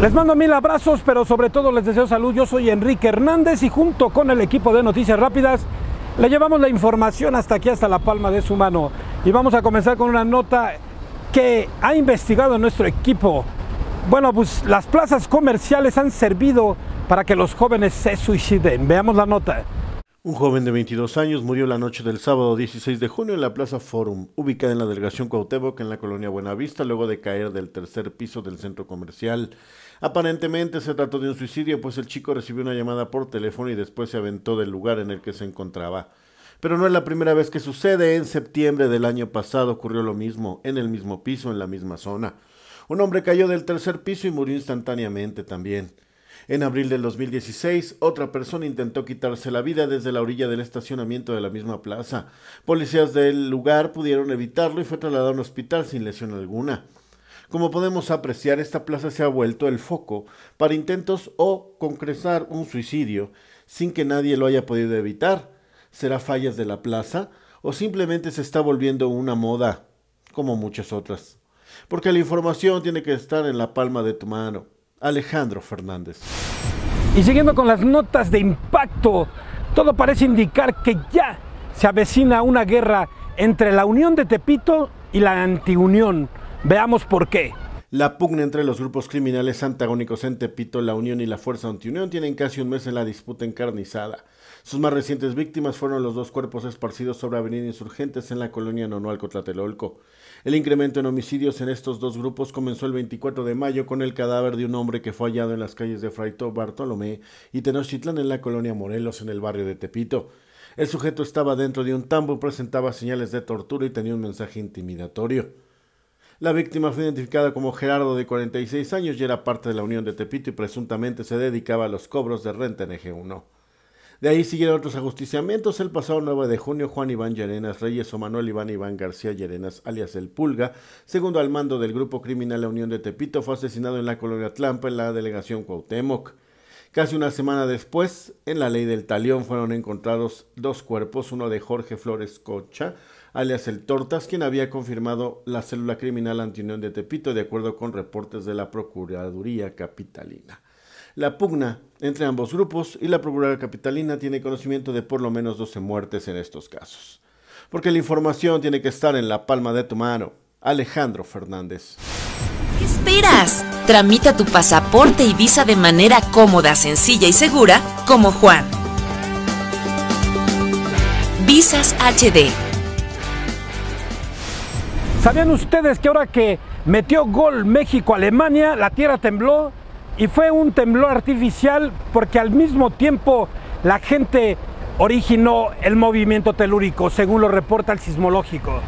Les mando mil abrazos, pero sobre todo les deseo salud. Yo soy Enrique Hernández y junto con el equipo de Noticias Rápidas le llevamos la información hasta aquí, hasta la palma de su mano. Y vamos a comenzar con una nota que ha investigado nuestro equipo. Bueno, pues las plazas comerciales han servido para que los jóvenes se suiciden. Veamos la nota. Un joven de 22 años murió la noche del sábado 16 de junio en la Plaza Forum, ubicada en la delegación Cuauhtémoc en la colonia Buenavista, luego de caer del tercer piso del centro comercial. Aparentemente se trató de un suicidio, pues el chico recibió una llamada por teléfono y después se aventó del lugar en el que se encontraba. Pero no es la primera vez que sucede, en septiembre del año pasado ocurrió lo mismo, en el mismo piso, en la misma zona. Un hombre cayó del tercer piso y murió instantáneamente también. En abril del 2016, otra persona intentó quitarse la vida desde la orilla del estacionamiento de la misma plaza. Policías del lugar pudieron evitarlo y fue trasladado a un hospital sin lesión alguna. Como podemos apreciar, esta plaza se ha vuelto el foco para intentos o concretar un suicidio sin que nadie lo haya podido evitar. ¿Será fallas de la plaza o simplemente se está volviendo una moda, como muchas otras? Porque la información tiene que estar en la palma de tu mano. Alejandro Fernández. Y siguiendo con las notas de impacto, todo parece indicar que ya se avecina una guerra entre la Unión de Tepito y la antiunión. Veamos por qué. La pugna entre los grupos criminales antagónicos en Tepito, la Unión y la Fuerza Antiunión tienen casi un mes en la disputa encarnizada. Sus más recientes víctimas fueron los dos cuerpos esparcidos sobre Avenida Insurgentes en la colonia nonualco Tlatelolco. El incremento en homicidios en estos dos grupos comenzó el 24 de mayo con el cadáver de un hombre que fue hallado en las calles de Fraito Bartolomé y Tenochtitlán en la colonia Morelos en el barrio de Tepito. El sujeto estaba dentro de un tambo, presentaba señales de tortura y tenía un mensaje intimidatorio. La víctima fue identificada como Gerardo de 46 años y era parte de la Unión de Tepito y presuntamente se dedicaba a los cobros de renta en Eje 1. De ahí siguieron otros ajusticiamientos. El pasado 9 de junio, Juan Iván Llerenas Reyes o Manuel Iván Iván García Llerenas, alias El Pulga, segundo al mando del grupo criminal La Unión de Tepito, fue asesinado en la colonia Tlampa, en la delegación Cuauhtémoc. Casi una semana después, en la ley del talión fueron encontrados dos cuerpos, uno de Jorge Flores Cocha, alias el Tortas, quien había confirmado la célula criminal antiunión de Tepito, de acuerdo con reportes de la Procuraduría Capitalina la pugna entre ambos grupos y la Procuraduría Capitalina tiene conocimiento de por lo menos 12 muertes en estos casos. Porque la información tiene que estar en la palma de tu mano. Alejandro Fernández. ¿Qué esperas? Tramita tu pasaporte y visa de manera cómoda, sencilla y segura, como Juan. Visas HD. ¿Sabían ustedes que ahora que metió gol México-Alemania, la tierra tembló y fue un temblor artificial porque al mismo tiempo la gente originó el movimiento telúrico, según lo reporta el sismológico.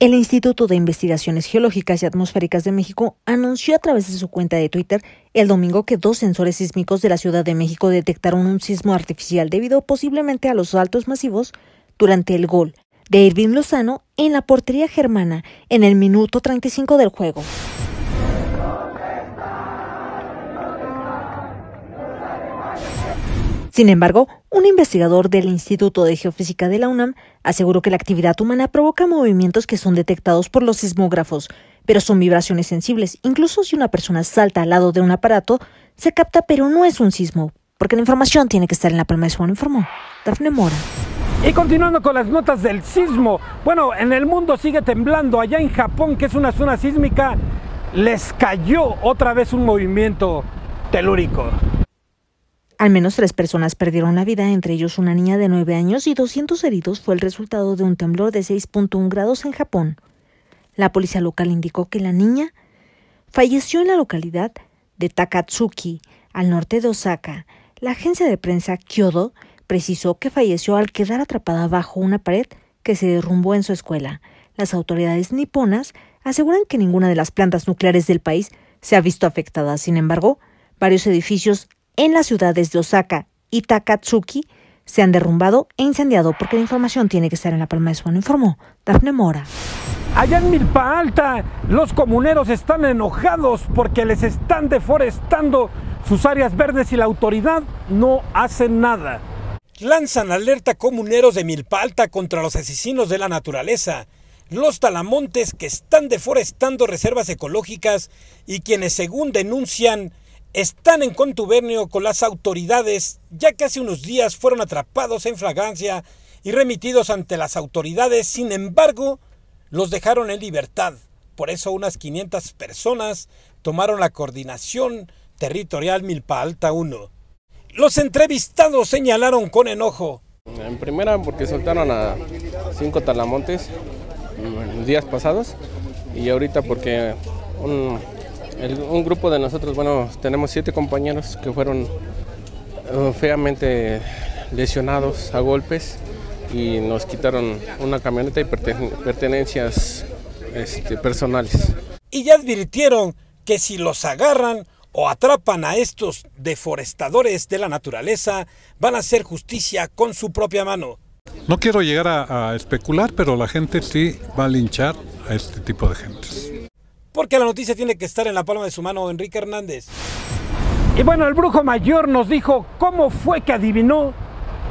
El Instituto de Investigaciones Geológicas y Atmosféricas de México anunció a través de su cuenta de Twitter el domingo que dos sensores sísmicos de la Ciudad de México detectaron un sismo artificial debido posiblemente a los saltos masivos durante el gol de Irving Lozano en la portería germana en el minuto 35 del juego. Sin embargo, un investigador del Instituto de Geofísica de la UNAM aseguró que la actividad humana provoca movimientos que son detectados por los sismógrafos, pero son vibraciones sensibles. Incluso si una persona salta al lado de un aparato, se capta, pero no es un sismo, porque la información tiene que estar en la palma de su mano, informó Dafne Mora. Y continuando con las notas del sismo, bueno, en el mundo sigue temblando, allá en Japón, que es una zona sísmica, les cayó otra vez un movimiento telúrico. Al menos tres personas perdieron la vida, entre ellos una niña de 9 años y 200 heridos fue el resultado de un temblor de 6.1 grados en Japón. La policía local indicó que la niña falleció en la localidad de Takatsuki, al norte de Osaka. La agencia de prensa Kyodo precisó que falleció al quedar atrapada bajo una pared que se derrumbó en su escuela. Las autoridades niponas aseguran que ninguna de las plantas nucleares del país se ha visto afectada. Sin embargo, varios edificios en las ciudades de Osaka y Takatsuki se han derrumbado e incendiado porque la información tiene que estar en la palma de su mano, informó Dafne Mora. Allá en Milpa Alta, los comuneros están enojados porque les están deforestando sus áreas verdes y la autoridad no hace nada. Lanzan alerta comuneros de Milpa Alta contra los asesinos de la naturaleza, los talamontes que están deforestando reservas ecológicas y quienes según denuncian están en contubernio con las autoridades, ya que hace unos días fueron atrapados en flagrancia y remitidos ante las autoridades, sin embargo, los dejaron en libertad. Por eso unas 500 personas tomaron la coordinación territorial Milpa Alta 1. Los entrevistados señalaron con enojo. En primera porque soltaron a cinco talamontes mm, días pasados y ahorita porque un, un grupo de nosotros, bueno, tenemos siete compañeros que fueron eh, feamente lesionados a golpes y nos quitaron una camioneta y pertenencias este, personales. Y ya advirtieron que si los agarran o atrapan a estos deforestadores de la naturaleza, van a hacer justicia con su propia mano. No quiero llegar a, a especular, pero la gente sí va a linchar a este tipo de gentes porque la noticia tiene que estar en la palma de su mano Enrique Hernández. Y bueno, el brujo mayor nos dijo cómo fue que adivinó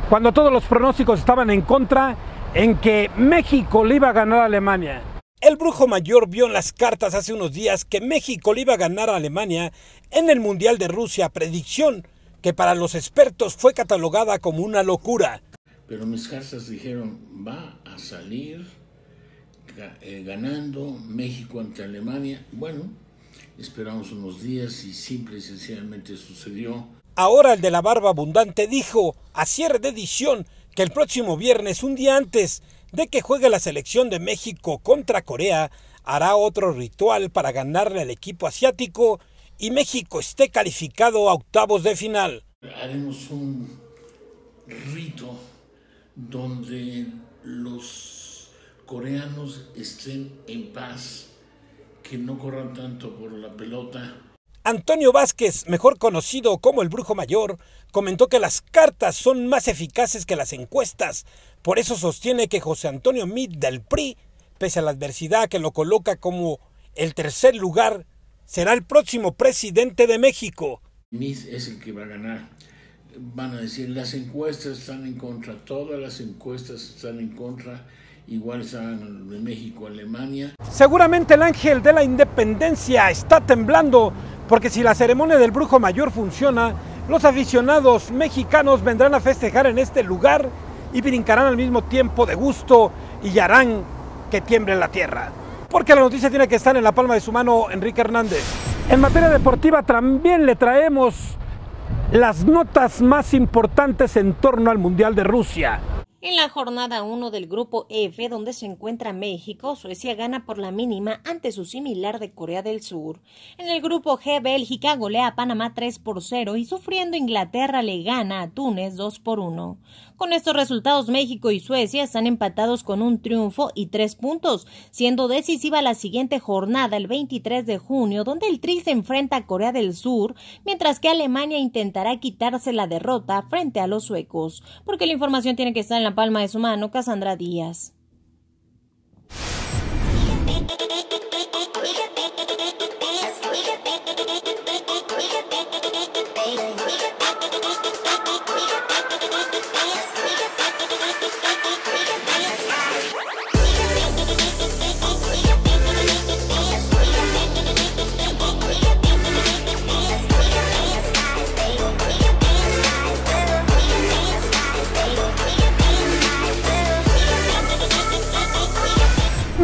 cuando todos los pronósticos estaban en contra en que México le iba a ganar a Alemania. El brujo mayor vio en las cartas hace unos días que México le iba a ganar a Alemania en el Mundial de Rusia, predicción que para los expertos fue catalogada como una locura. Pero mis casas dijeron, va a salir eh, ganando, México ante Alemania. Bueno, esperamos unos días y simple y sencillamente sucedió. Ahora el de la barba abundante dijo a cierre de edición que el próximo viernes, un día antes de que juegue la selección de México contra Corea, hará otro ritual para ganarle al equipo asiático y México esté calificado a octavos de final. Haremos un rito donde los coreanos estén en paz, que no corran tanto por la pelota. Antonio Vázquez, mejor conocido como el Brujo Mayor, comentó que las cartas son más eficaces que las encuestas. Por eso sostiene que José Antonio Meade del PRI, pese a la adversidad que lo coloca como el tercer lugar, será el próximo presidente de México. Meade es el que va a ganar. Van a decir, las encuestas están en contra, todas las encuestas están en contra igual de México, Alemania. Seguramente el ángel de la independencia está temblando, porque si la ceremonia del brujo mayor funciona, los aficionados mexicanos vendrán a festejar en este lugar y brincarán al mismo tiempo de gusto y harán que tiemble la tierra. Porque la noticia tiene que estar en la palma de su mano, Enrique Hernández. En materia deportiva también le traemos las notas más importantes en torno al Mundial de Rusia. En la jornada 1 del grupo F, donde se encuentra México, Suecia gana por la mínima ante su similar de Corea del Sur. En el grupo G, Bélgica golea a Panamá 3 por 0 y sufriendo Inglaterra le gana a Túnez 2 por 1. Con estos resultados, México y Suecia están empatados con un triunfo y tres puntos, siendo decisiva la siguiente jornada el 23 de junio, donde el Tri se enfrenta a Corea del Sur, mientras que Alemania intentará quitarse la derrota frente a los suecos. Porque la información tiene que estar en la palma de su mano, Casandra Díaz.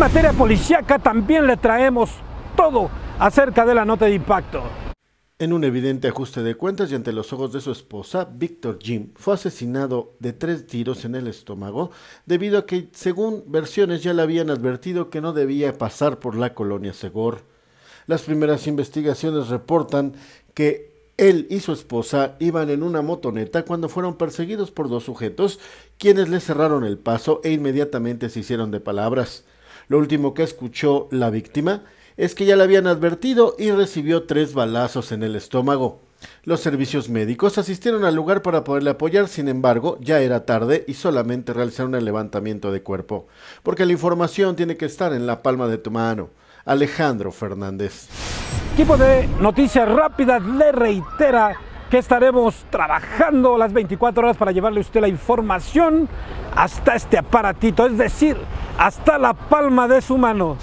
materia policíaca también le traemos todo acerca de la nota de impacto. En un evidente ajuste de cuentas y ante los ojos de su esposa, Víctor Jim fue asesinado de tres tiros en el estómago debido a que, según versiones, ya le habían advertido que no debía pasar por la colonia Segor. Las primeras investigaciones reportan que él y su esposa iban en una motoneta cuando fueron perseguidos por dos sujetos, quienes le cerraron el paso e inmediatamente se hicieron de palabras. Lo último que escuchó la víctima es que ya la habían advertido y recibió tres balazos en el estómago. Los servicios médicos asistieron al lugar para poderle apoyar, sin embargo, ya era tarde y solamente realizaron el levantamiento de cuerpo, porque la información tiene que estar en la palma de tu mano. Alejandro Fernández. Equipo de Noticias Rápidas le reitera que estaremos trabajando las 24 horas para llevarle a usted la información hasta este aparatito, es decir, hasta la palma de su mano.